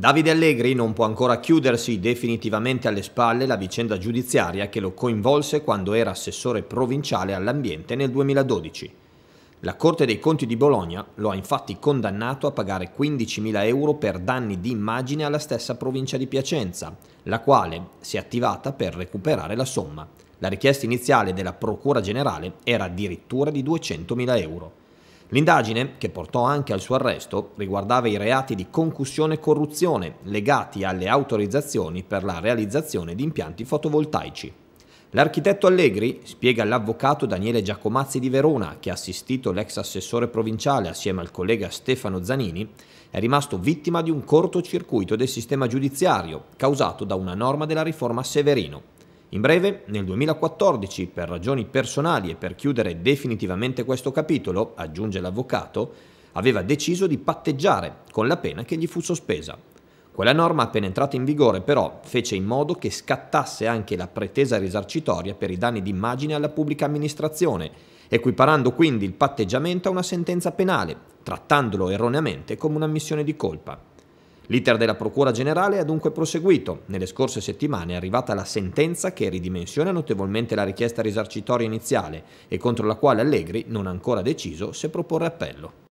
Davide Allegri non può ancora chiudersi definitivamente alle spalle la vicenda giudiziaria che lo coinvolse quando era assessore provinciale all'ambiente nel 2012. La Corte dei Conti di Bologna lo ha infatti condannato a pagare 15.000 euro per danni di immagine alla stessa provincia di Piacenza, la quale si è attivata per recuperare la somma. La richiesta iniziale della Procura Generale era addirittura di 200.000 euro. L'indagine, che portò anche al suo arresto, riguardava i reati di concussione e corruzione legati alle autorizzazioni per la realizzazione di impianti fotovoltaici. L'architetto Allegri, spiega l'avvocato Daniele Giacomazzi di Verona, che ha assistito l'ex assessore provinciale assieme al collega Stefano Zanini, è rimasto vittima di un cortocircuito del sistema giudiziario causato da una norma della riforma Severino. In breve, nel 2014, per ragioni personali e per chiudere definitivamente questo capitolo, aggiunge l'avvocato, aveva deciso di patteggiare con la pena che gli fu sospesa. Quella norma appena entrata in vigore però fece in modo che scattasse anche la pretesa risarcitoria per i danni d'immagine alla pubblica amministrazione, equiparando quindi il patteggiamento a una sentenza penale, trattandolo erroneamente come una missione di colpa. L'iter della Procura Generale ha dunque proseguito. Nelle scorse settimane è arrivata la sentenza che ridimensiona notevolmente la richiesta risarcitoria iniziale e contro la quale Allegri non ha ancora deciso se proporre appello.